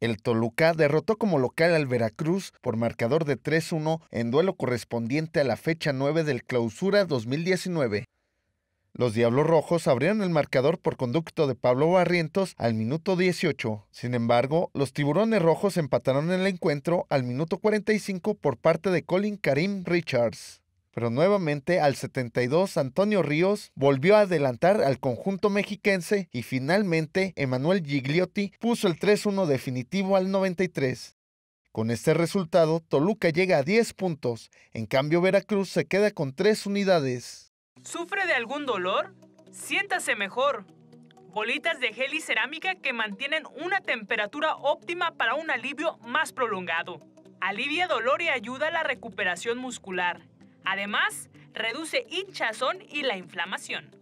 El Toluca derrotó como local al Veracruz por marcador de 3-1 en duelo correspondiente a la fecha 9 del clausura 2019. Los Diablos Rojos abrieron el marcador por conducto de Pablo Barrientos al minuto 18. Sin embargo, los Tiburones Rojos empataron el encuentro al minuto 45 por parte de Colin Karim Richards. Pero nuevamente al 72 Antonio Ríos volvió a adelantar al conjunto mexiquense y finalmente Emanuel Gigliotti puso el 3-1 definitivo al 93. Con este resultado, Toluca llega a 10 puntos, en cambio Veracruz se queda con 3 unidades. ¿Sufre de algún dolor? Siéntase mejor. Bolitas de gel y cerámica que mantienen una temperatura óptima para un alivio más prolongado. Alivia dolor y ayuda a la recuperación muscular. Además, reduce hinchazón y la inflamación.